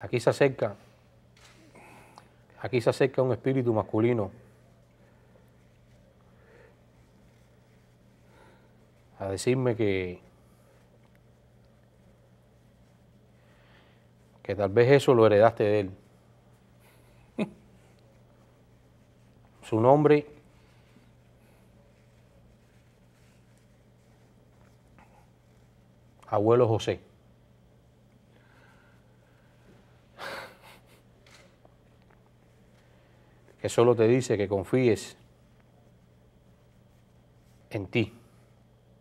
Aquí se acerca, aquí se acerca un espíritu masculino a decirme que, que tal vez eso lo heredaste de él. Su nombre abuelo José. que solo te dice que confíes en ti.